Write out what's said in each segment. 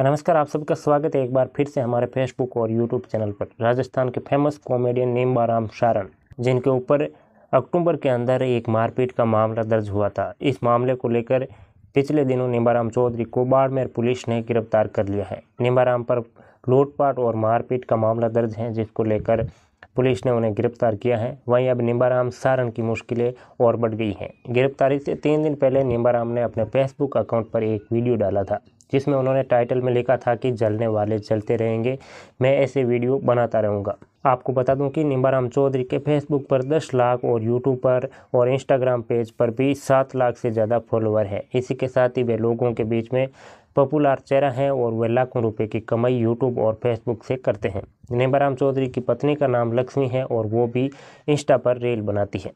नमस्कार आप सबका स्वागत है एक बार फिर से हमारे फेसबुक और यूट्यूब चैनल पर राजस्थान के फेमस कॉमेडियन नीम्बाराम शारण जिनके ऊपर अक्टूबर के अंदर एक मारपीट का मामला दर्ज हुआ था इस मामले को लेकर पिछले दिनों निम्बाराम चौधरी को बाड़मेर पुलिस ने गिरफ्तार कर लिया है निम्बाराम पर लूटपाट और मारपीट का मामला दर्ज है जिसको लेकर पुलिस ने उन्हें गिरफ्तार किया है वहीं अब निम्बाराम सारण की मुश्किलें और बढ़ गई हैं गिरफ्तारी से तीन दिन पहले निम्बाराम ने अपने फेसबुक अकाउंट पर एक वीडियो डाला था जिसमें उन्होंने टाइटल में लिखा था कि जलने वाले जलते रहेंगे मैं ऐसे वीडियो बनाता रहूँगा आपको बता दूं कि निम्बाराम चौधरी के फेसबुक पर 10 लाख और यूट्यूब पर और इंस्टाग्राम पेज पर भी 7 लाख से ज़्यादा फॉलोअर है इसी के साथ ही वे लोगों के बीच में पॉपुलर चेहरा हैं और वे लाखों रुपए की कमाई यूट्यूब और फेसबुक से करते हैं नेबाराम चौधरी की पत्नी का नाम लक्ष्मी है और वो भी इंस्टा पर रील बनाती है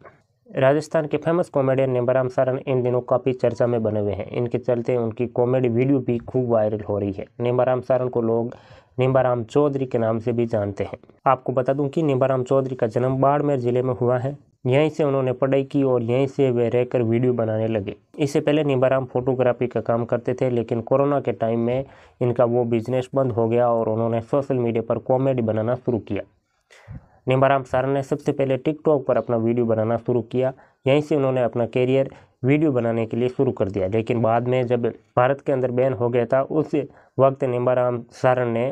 राजस्थान के फेमस कॉमेडियन नेबाराम सारण इन दिनों काफ़ी चर्चा में बने हुए हैं इनके चलते उनकी कॉमेडी वीडियो भी खूब वायरल हो रही है नेबाराम सारण को लोग निम्बाराम चौधरी के नाम से भी जानते हैं आपको बता दूं कि निम्बाराम चौधरी का जन्म बाड़मेर जिले में हुआ है यहीं से उन्होंने पढ़ाई की और यहीं से वे रहकर वीडियो बनाने लगे इससे पहले निम्बाराम फोटोग्राफी का काम करते थे लेकिन कोरोना के टाइम में इनका वो बिजनेस बंद हो गया और उन्होंने सोशल मीडिया पर कॉमेडी बनाना शुरू किया निम्बाराम सर ने सबसे पहले टिकटॉक पर अपना वीडियो बनाना शुरू किया यहीं से उन्होंने अपना कैरियर वीडियो बनाने के लिए शुरू कर दिया लेकिन बाद में जब भारत के अंदर बैन हो गया था उस वक्त निम्बाराम सारण ने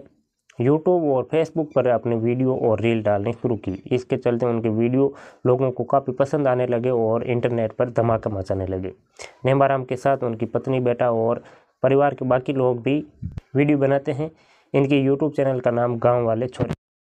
यूट्यूब और फेसबुक पर अपने वीडियो और रील डालने शुरू की इसके चलते उनके वीडियो लोगों को काफ़ी पसंद आने लगे और इंटरनेट पर धमाका मचाने लगे नेमाराम के साथ उनकी पत्नी बेटा और परिवार के बाकी लोग भी वीडियो बनाते हैं इनके यूट्यूब चैनल का नाम गाँव वाले छोटे